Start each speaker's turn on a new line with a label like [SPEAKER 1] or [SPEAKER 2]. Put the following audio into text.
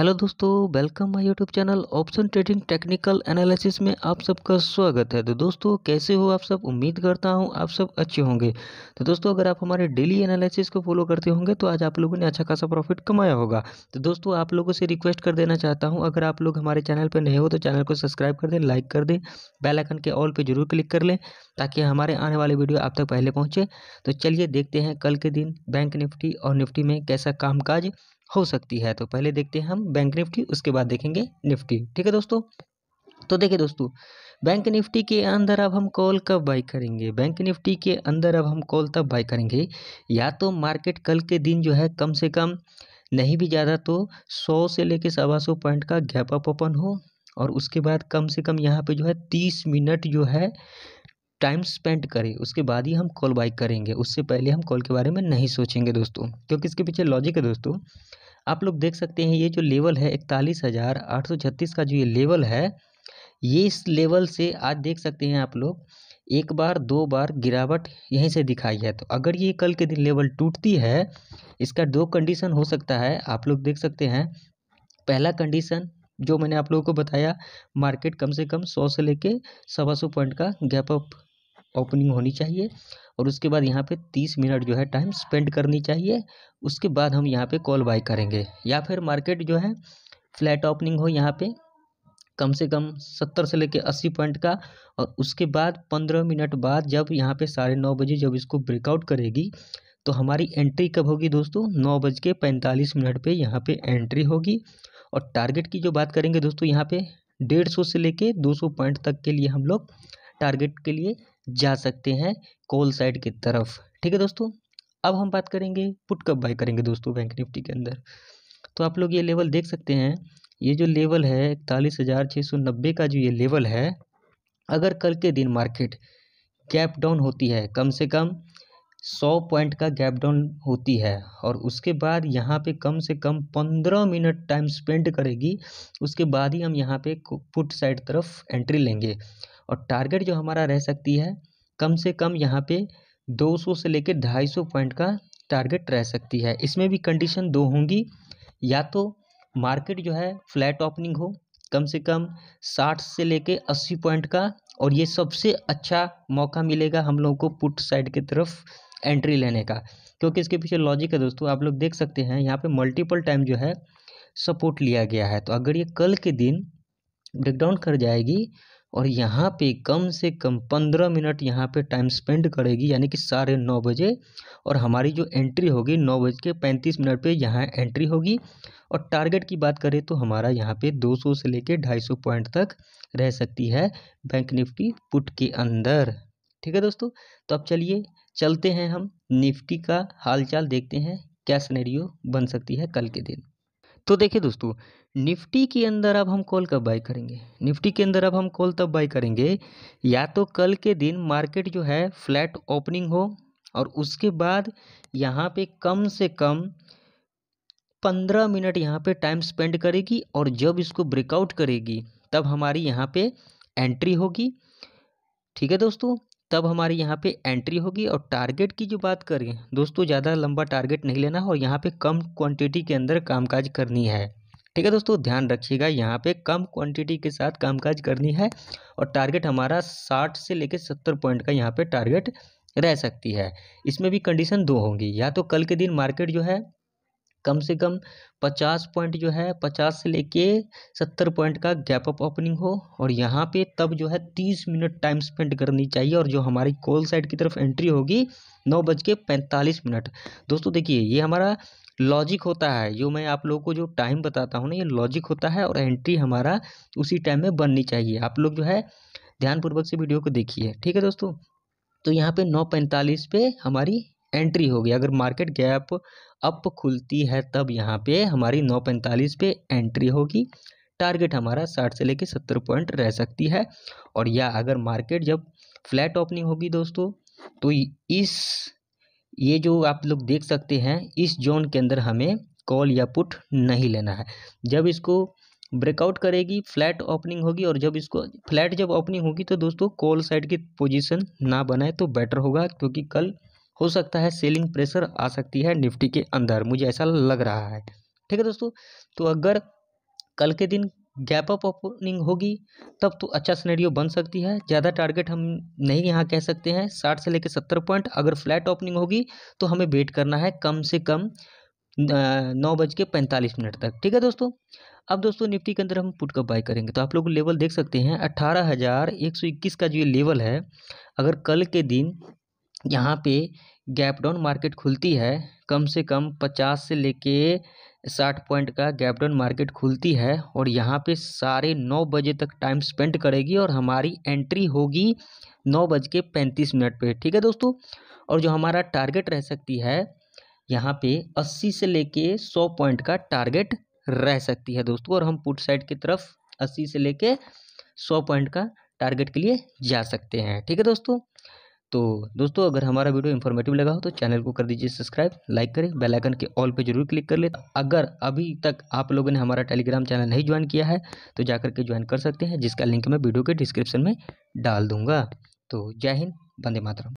[SPEAKER 1] hello दोस्तों welcome my YouTube channel option trading technical analysis में आप सबका स्वागत है तो दोस्तों कैसे हो आप सब उम्मीद करता हूं आप सब अच्छे होंगे तो दोस्तों अगर आप हमारे डेली एनालिसिस को फॉलो करते होंगे तो आज आप लोगों ने अच्छा खासा प्रॉफिट कमाया होगा तो दोस्तों आप लोगों से रिक्वेस्ट कर देना चाहता हूँ अगर आप लोग हमारे चैनल पर नए हो तो चैनल को सब्सक्राइब कर दें लाइक कर दें बेलाइकन के ऑल पर जरूर क्लिक कर लें ताकि हमारे आने वाले वीडियो आप तक पहले पहुँचे तो चलिए देखते हैं कल के दिन बैंक निफ्टी और निफ्टी में कैसा काम हो सकती है तो पहले देखते हैं हम बैंक निफ्टी उसके बाद देखेंगे निफ्टी ठीक है दोस्तों तो देखिए दोस्तों बैंक निफ्टी के अंदर अब हम कॉल कब बाई करेंगे बैंक निफ्टी के अंदर अब हम कॉल तब बाई करेंगे या तो मार्केट कल के दिन जो है कम से कम नहीं भी ज़्यादा तो सौ से लेकर सवा सौ पॉइंट का गैप अप ओपन हो और उसके बाद कम से कम यहाँ पे जो है तीस मिनट जो है टाइम स्पेंड करें उसके बाद ही हम कॉल बाइक करेंगे उससे पहले हम कॉल के बारे में नहीं सोचेंगे दोस्तों क्योंकि इसके पीछे लॉजिक है दोस्तों आप लोग देख सकते हैं ये जो लेवल है इकतालीस हज़ार आठ सौ छत्तीस का जो ये लेवल है ये इस लेवल से आज देख सकते हैं आप लोग एक बार दो बार गिरावट यहीं से दिखाई है तो अगर ये कल के दिन लेवल टूटती है इसका दो कंडीशन हो सकता है आप लोग देख सकते हैं पहला कंडीशन जो मैंने आप लोगों को बताया मार्केट कम से कम सौ से लेके सवा सौ पॉइंट का गैप अप ओपनिंग होनी चाहिए और उसके बाद यहाँ पे तीस मिनट जो है टाइम स्पेंड करनी चाहिए उसके बाद हम यहाँ पे कॉल बाई करेंगे या फिर मार्केट जो है फ्लैट ओपनिंग हो यहाँ पे कम से कम सत्तर से लेके अस्सी पॉइंट का और उसके बाद पंद्रह मिनट बाद जब यहाँ पे साढ़े नौ बजे जब इसको ब्रेकआउट करेगी तो हमारी एंट्री कब होगी दोस्तों नौ बज के पैंतालीस मिनट पर यहाँ पर एंट्री होगी और टारगेट की जो बात करेंगे दोस्तों यहाँ पर डेढ़ सौ से लेके दो सौ पॉइंट तक के लिए हम लोग टारगेट के लिए जा सकते हैं कॉल साइड की तरफ ठीक है दोस्तों अब हम बात करेंगे पुट कब बाय करेंगे दोस्तों बैंक निफ्टी के अंदर तो आप लोग ये लेवल देख सकते हैं ये जो लेवल है इकतालीस हज़ार छः सौ नब्बे का जो ये लेवल है अगर कल के दिन मार्केट गैप डाउन होती है कम से कम सौ पॉइंट का गैप डाउन होती है और उसके बाद यहाँ पे कम से कम पंद्रह मिनट टाइम स्पेंड करेगी उसके बाद ही हम यहाँ पे पुट साइड तरफ एंट्री लेंगे और टारगेट जो हमारा रह सकती है कम से कम यहाँ पे 200 से लेकर 250 पॉइंट का टारगेट रह सकती है इसमें भी कंडीशन दो होंगी या तो मार्केट जो है फ्लैट ओपनिंग हो कम से कम 60 से लेके 80 पॉइंट का और ये सबसे अच्छा मौका मिलेगा हम लोगों को पुट साइड की तरफ एंट्री लेने का क्योंकि इसके पीछे लॉजिक है दोस्तों आप लोग देख सकते हैं यहाँ पे मल्टीपल टाइम जो है सपोर्ट लिया गया है तो अगर ये कल के दिन ब्रेकडाउन कर जाएगी और यहाँ पे कम से कम पंद्रह मिनट यहाँ पे टाइम स्पेंड करेगी यानी कि साढ़े नौ बजे और हमारी जो एंट्री होगी नौ बज के पैंतीस मिनट पे यहाँ एंट्री होगी और टारगेट की बात करें तो हमारा यहाँ पे दो सौ से लेके ढाई सौ पॉइंट तक रह सकती है बैंक निफ्टी पुट के अंदर ठीक है दोस्तों तो अब चलिए चलते हैं हम निफ्टी का हालचाल देखते हैं क्या सनेरियो बन सकती है कल के दिन तो देखिए दोस्तों निफ्टी के अंदर अब हम कॉल कब बाई करेंगे निफ्टी के अंदर अब हम कॉल तब बाई करेंगे या तो कल के दिन मार्केट जो है फ्लैट ओपनिंग हो और उसके बाद यहाँ पे कम से कम पंद्रह मिनट यहाँ पे टाइम स्पेंड करेगी और जब इसको ब्रेकआउट करेगी तब हमारी यहाँ पे एंट्री होगी ठीक है दोस्तों तब हमारे यहाँ पे एंट्री होगी और टारगेट की जो बात करें दोस्तों ज़्यादा लंबा टारगेट नहीं लेना और यहाँ पे कम क्वांटिटी के अंदर कामकाज करनी है ठीक है दोस्तों ध्यान रखिएगा यहाँ पे कम क्वांटिटी के साथ कामकाज करनी है और टारगेट हमारा साठ से लेकर सत्तर पॉइंट का यहाँ पे टारगेट रह सकती है इसमें भी कंडीशन दो होंगी या तो कल के दिन मार्केट जो है कम से कम पचास पॉइंट जो है पचास से लेके सत्तर पॉइंट का गैप अप ओपनिंग हो और यहाँ पे तब जो है तीस मिनट टाइम स्पेंड करनी चाहिए और जो हमारी कॉल साइड की तरफ एंट्री होगी नौ बज के पैंतालीस मिनट दोस्तों देखिए ये हमारा लॉजिक होता है जो मैं आप लोगों को जो टाइम बताता हूँ ना ये लॉजिक होता है और एंट्री हमारा उसी टाइम में बननी चाहिए आप लोग जो है ध्यानपूर्वक से वीडियो को देखिए ठीक है दोस्तों तो यहाँ पे नौ पैंतालीस पे हमारी एंट्री होगी अगर मार्केट गैप अप खुलती है तब यहाँ पे हमारी नौ पैंतालीस पे एंट्री होगी टारगेट हमारा साठ से लेके सत्तर पॉइंट रह सकती है और या अगर मार्केट जब फ्लैट ओपनिंग होगी दोस्तों तो इस ये जो आप लोग देख सकते हैं इस जोन के अंदर हमें कॉल या पुट नहीं लेना है जब इसको ब्रेकआउट करेगी फ्लैट ओपनिंग होगी और जब इसको फ्लैट जब ओपनिंग होगी तो दोस्तों कॉल साइड की पोजीशन ना बनाए तो बेटर होगा क्योंकि कल हो सकता है सेलिंग प्रेशर आ सकती है निफ्टी के अंदर मुझे ऐसा लग रहा है ठीक है दोस्तों तो अगर कल के दिन गैप अप ओपनिंग होगी तब तो अच्छा सिनेरियो बन सकती है ज़्यादा टारगेट हम नहीं यहाँ कह सकते हैं साठ से लेकर सत्तर पॉइंट अगर फ्लैट ओपनिंग होगी तो हमें वेट करना है कम से कम नौ बज के पैंतालीस मिनट तक ठीक है दोस्तों अब दोस्तों निफ्टी के अंदर हम पुट का बाय करेंगे तो आप लोग लेवल देख सकते हैं अट्ठारह हज़ार एक सौ इक्कीस का जो ये लेवल है अगर कल के दिन यहाँ पे गैप डाउन मार्केट खुलती है कम से कम पचास से लेके साठ पॉइंट का गैप डाउन मार्केट खुलती है और यहाँ पे साढ़े नौ बजे तक टाइम स्पेंड करेगी और हमारी एंट्री होगी नौ बज के पैंतीस मिनट पे ठीक है दोस्तों और जो हमारा टारगेट रह सकती है यहाँ पे अस्सी से लेके सौ पॉइंट का टारगेट रह सकती है दोस्तों और हम पुट साइड की तरफ अस्सी से लेके सौ पॉइंट का टारगेट के लिए जा सकते हैं ठीक है दोस्तों तो दोस्तों अगर हमारा वीडियो इन्फॉर्मेटिव लगा हो तो चैनल को कर दीजिए सब्सक्राइब लाइक करें बेल आइकन के ऑल पे जरूर क्लिक कर ले अगर अभी तक आप लोगों ने हमारा टेलीग्राम चैनल नहीं ज्वाइन किया है तो जाकर के ज्वाइन कर सकते हैं जिसका लिंक मैं वीडियो के डिस्क्रिप्शन में डाल दूंगा तो जय हिंद बंदे मातरम